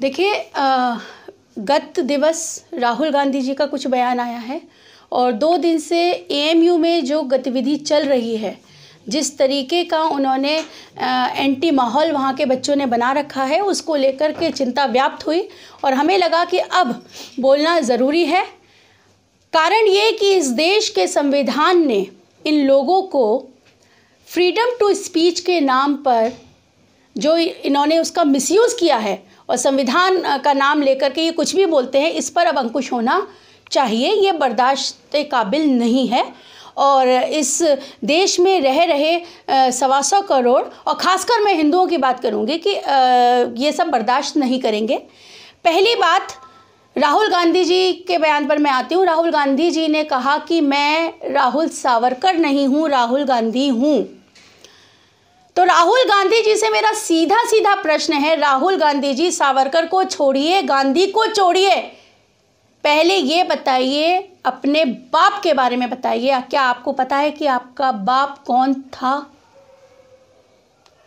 देखिए गत दिवस राहुल गांधी जी का कुछ बयान आया है और दो दिन से एएमयू में जो गतिविधि चल रही है जिस तरीके का उन्होंने एंटी माहौल वहाँ के बच्चों ने बना रखा है उसको लेकर के चिंता व्याप्त हुई और हमें लगा कि अब बोलना ज़रूरी है कारण ये कि इस देश के संविधान ने इन लोगों को फ्रीडम टू स्पीच के नाम पर जो इन्होंने उसका मिसयूज़ किया है और संविधान का नाम लेकर के ये कुछ भी बोलते हैं इस पर अब अंकुश होना चाहिए ये बर्दाश्त काबिल नहीं है और इस देश में रह रहे सवा सौ करोड़ और ख़ासकर मैं हिंदुओं की बात करूँगी कि ये सब बर्दाश्त नहीं करेंगे पहली बात राहुल गांधी जी के बयान पर मैं आती हूँ राहुल गांधी जी ने कहा कि मैं राहुल सावरकर नहीं हूँ राहुल गांधी हूँ तो राहुल गांधी जी से मेरा सीधा सीधा प्रश्न है राहुल गांधी जी सावरकर को छोड़िए गांधी को छोड़िए पहले ये बताइए अपने बाप के बारे में बताइए क्या आपको पता है कि आपका बाप कौन था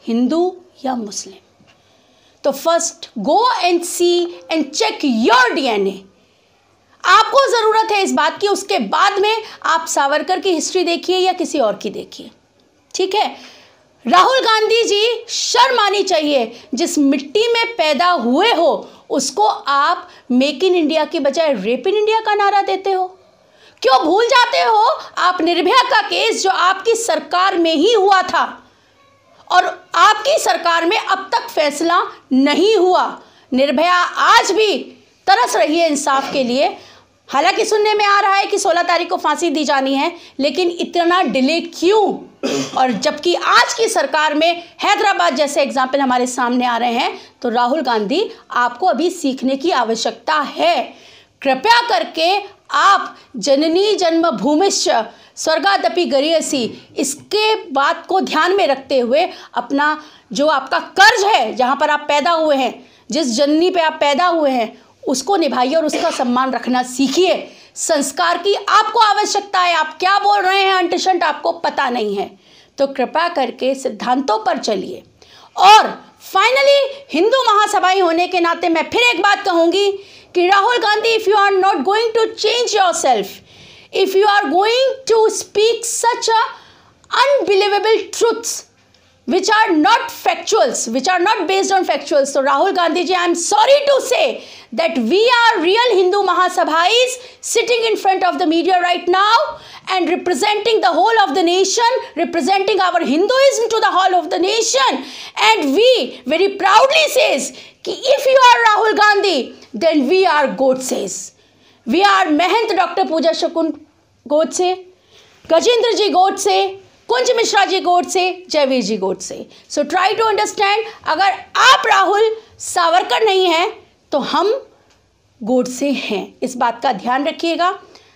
हिंदू या मुस्लिम तो first go and see and check your DNA आपको ज़रूरत है इस बात की उसके बाद में आप सावरकर की हिस्ट्री देखिए या किसी और की देखिए ठीक है राहुल गांधी जी शर्म आनी चाहिए जिस मिट्टी में पैदा हुए हो उसको आप मेक इन इंडिया की बजाय रेप इन इंडिया का नारा देते हो क्यों भूल जाते हो आप निर्भया का केस जो आपकी सरकार में ही हुआ था और आपकी सरकार में अब तक फैसला नहीं हुआ निर्भया आज भी तरस रही है इंसाफ के लिए हालांकि सुनने में आ रहा है कि 16 तारीख को फांसी दी जानी है लेकिन इतना डिले क्यों और जबकि आज की सरकार में हैदराबाद जैसे एग्जाम्पल हमारे सामने आ रहे हैं तो राहुल गांधी आपको अभी सीखने की आवश्यकता है कृपया करके आप जननी जन्मभूमिश्च स्वर्गादपि गरीयसी इसके बात को ध्यान में रखते हुए अपना जो आपका कर्ज है जहाँ पर आप पैदा हुए हैं जिस जननी पे आप पैदा हुए हैं उसको निभाइए और उसका सम्मान रखना सीखिए संस्कार की आपको आवश्यकता है आप क्या बोल रहे हैं अंटिशंट आपको पता नहीं है तो कृपा करके सिद्धांतों पर चलिए और फाइनली हिंदू महासभाई होने के नाते मैं फिर एक बात कहूंगी कि Rahul Gandhi if you are not going to change yourself if you are going to speak such unbelievable truths which are not factuals, which are not based on factuals. So Rahul Gandhi ji, I am sorry to say that we are real Hindu Mahasabhais sitting in front of the media right now and representing the whole of the nation, representing our Hinduism to the whole of the nation. And we very proudly says, Ki if you are Rahul Gandhi, then we are Godses. We are Mahant Dr. Pooja Shakun Godse, Gajendra Ji Godse, Kunj Mishra ji Godse Jaiveer जी गोड से so try to understand अगर आप राहुल सावरकर नहीं हैं तो हम गोट से हैं इस बात का ध्यान रखिएगा